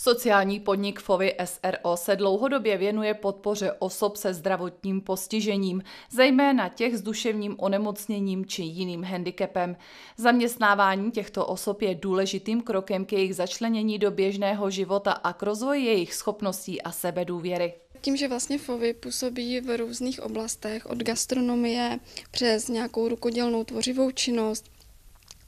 Sociální podnik FOVY SRO se dlouhodobě věnuje podpoře osob se zdravotním postižením, zejména těch s duševním onemocněním či jiným handicapem. Zaměstnávání těchto osob je důležitým krokem k jejich začlenění do běžného života a k rozvoji jejich schopností a sebedůvěry. Tím, že vlastně FOVy působí v různých oblastech, od gastronomie přes nějakou rukodělnou tvořivou činnost,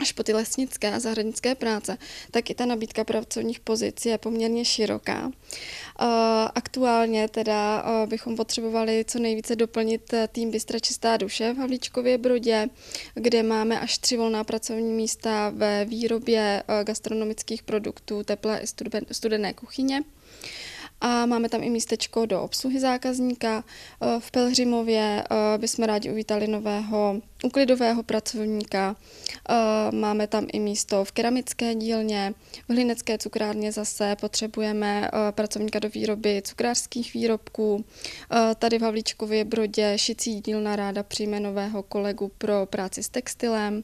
až po ty lesnické a zahradnické práce, tak i ta nabídka pracovních pozic je poměrně široká. Eh, aktuálně teda eh, bychom potřebovali co nejvíce doplnit eh, tým Bystra Čistá duše v Havlíčkově Brodě, kde máme až tři volná pracovní místa ve výrobě gastronomických produktů teplé i studené kuchyně a máme tam i místečko do obsluhy zákazníka. Eh, v Pelhřimově eh, bychom rádi uvítali nového uklidového pracovníka. Eh, máme tam i místo v keramické dílně, v hlinecké cukrárně zase potřebujeme pracovníka do výroby cukrářských výrobků. Tady v Havlíčkově Brodě šicí dílna ráda přijme nového kolegu pro práci s textilem.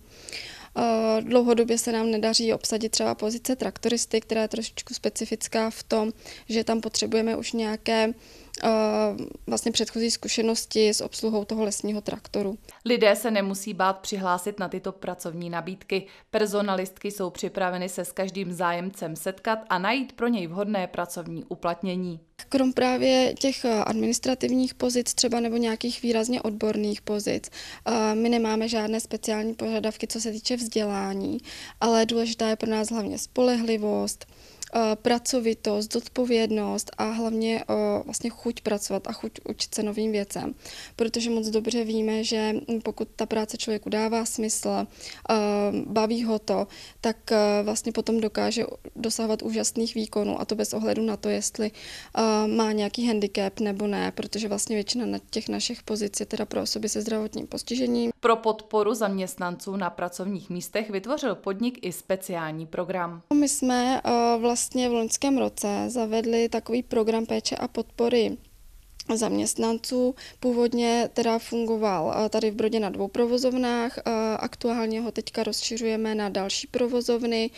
Dlouhodobě se nám nedaří obsadit třeba pozice traktoristy, která je trošičku specifická v tom, že tam potřebujeme už nějaké vlastně předchozí zkušenosti s obsluhou toho lesního traktoru. Lidé se nemusí bát přihlásit na tyto pracovní nabídky. Personalistky jsou připraveny se s každým zájemcem setkat a najít pro něj vhodné pracovní uplatnění. Krom právě těch eh, administrativních pozic třeba nebo nějakých výrazně odborných pozic, eh, my nemáme žádné speciální požadavky, co se týče vzdělání, ale důležitá je pro nás hlavně spolehlivost, Eh, pracovitost, zodpovědnost a hlavně eh, vlastně chuť pracovat a chuť učit se novým věcem. Protože moc dobře víme, že pokud ta práce člověku dává smysl, eh, baví ho to, tak vlastně potom dokáže dosahovat úžasných výkonů a to bez ohledu na to, jestli má nějaký handicap nebo ne, protože vlastně většina na těch našich pozic je teda pro osoby se zdravotním postižením. Pro podporu zaměstnanců na pracovních místech vytvořil podnik i speciální program. My jsme vlastně vlastně v loňském roce zavedli takový program péče a podpory zaměstnanců. Původně teda fungoval eh, tady v Brodě na dvou provozovnách, eh, aktuálně ho teďka rozšiřujeme na další provozovny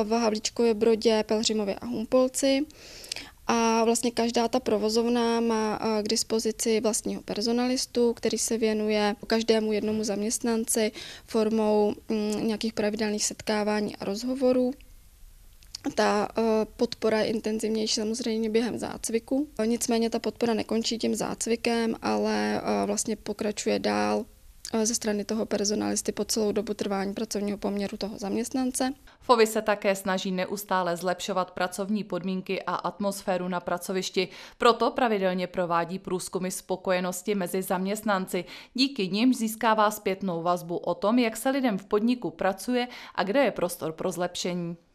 eh, v Havlíčkově Brodě, Pelhřimově a Humpolci. A vlastně každá ta provozovna má k dispozici vlastního personalistu, který se věnuje každému jednomu zaměstnanci formou mm, nějakých pravidelných setkávání a rozhovorů. Ta eh, podpora je intenzivnější samozřejmě během zácviku. Nicméně ta podpora nekončí tím zácvikem, ale eh, vlastně pokračuje dál eh, ze strany toho personalisty po celou dobu trvání pracovního poměru toho zaměstnance. FOVI se také snaží neustále zlepšovat pracovní podmínky a atmosféru na pracovišti, proto pravidelně provádí průzkumy spokojenosti mezi zaměstnanci. Díky nim získává zpětnou vazbu o tom, jak se lidem v podniku pracuje a kde je prostor pro zlepšení.